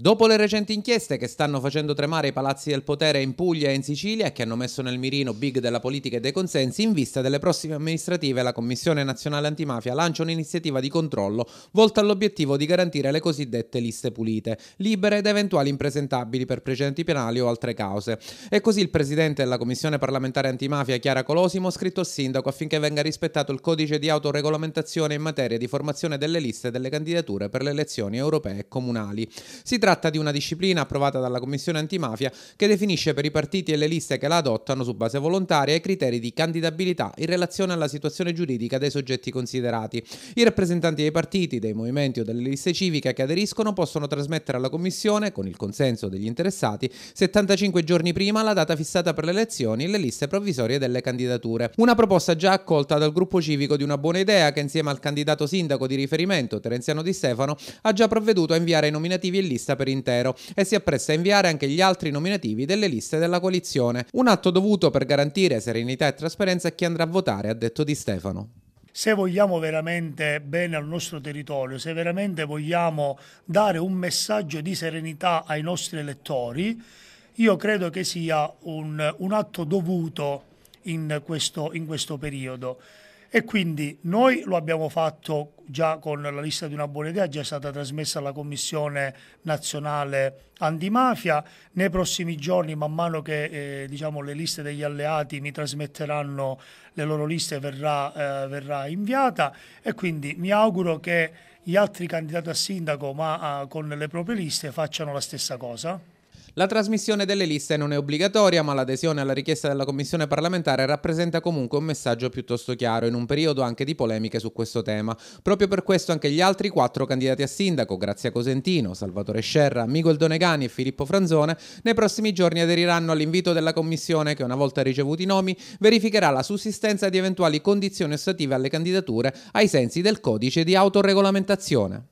Dopo le recenti inchieste che stanno facendo tremare i palazzi del potere in Puglia e in Sicilia e che hanno messo nel mirino big della politica e dei consensi, in vista delle prossime amministrative la Commissione Nazionale Antimafia lancia un'iniziativa di controllo volta all'obiettivo di garantire le cosiddette liste pulite, libere ed eventuali impresentabili per precedenti penali o altre cause. E così il presidente della Commissione parlamentare antimafia Chiara Colosimo ha scritto al sindaco affinché venga rispettato il codice di autoregolamentazione in materia di formazione delle liste delle candidature per le elezioni europee e comunali. Si tratta tratta di una disciplina approvata dalla Commissione antimafia che definisce per i partiti e le liste che la adottano su base volontaria i criteri di candidabilità in relazione alla situazione giuridica dei soggetti considerati. I rappresentanti dei partiti, dei movimenti o delle liste civiche che aderiscono possono trasmettere alla Commissione, con il consenso degli interessati, 75 giorni prima la data fissata per le elezioni e le liste provvisorie delle candidature. Una proposta già accolta dal gruppo civico di una buona idea che insieme al candidato sindaco di riferimento Terenziano Di Stefano ha già provveduto a inviare i nominativi in lista per intero e si appresta a inviare anche gli altri nominativi delle liste della coalizione, un atto dovuto per garantire serenità e trasparenza a chi andrà a votare, ha detto Di Stefano se vogliamo veramente bene al nostro territorio, se veramente vogliamo dare un messaggio di serenità ai nostri elettori, io credo che sia un, un atto dovuto in questo, in questo periodo. E quindi noi lo abbiamo fatto già con la lista di una buona idea, già è stata trasmessa alla Commissione nazionale antimafia. Nei prossimi giorni, man mano che eh, diciamo, le liste degli alleati mi trasmetteranno le loro liste, verrà, eh, verrà inviata e quindi mi auguro che gli altri candidati a sindaco, ma eh, con le proprie liste, facciano la stessa cosa. La trasmissione delle liste non è obbligatoria, ma l'adesione alla richiesta della Commissione parlamentare rappresenta comunque un messaggio piuttosto chiaro in un periodo anche di polemiche su questo tema. Proprio per questo anche gli altri quattro candidati a sindaco, Grazia Cosentino, Salvatore Scerra, Miguel Donegani e Filippo Franzone, nei prossimi giorni aderiranno all'invito della Commissione che, una volta ricevuti i nomi, verificherà la sussistenza di eventuali condizioni ostative alle candidature ai sensi del codice di autoregolamentazione.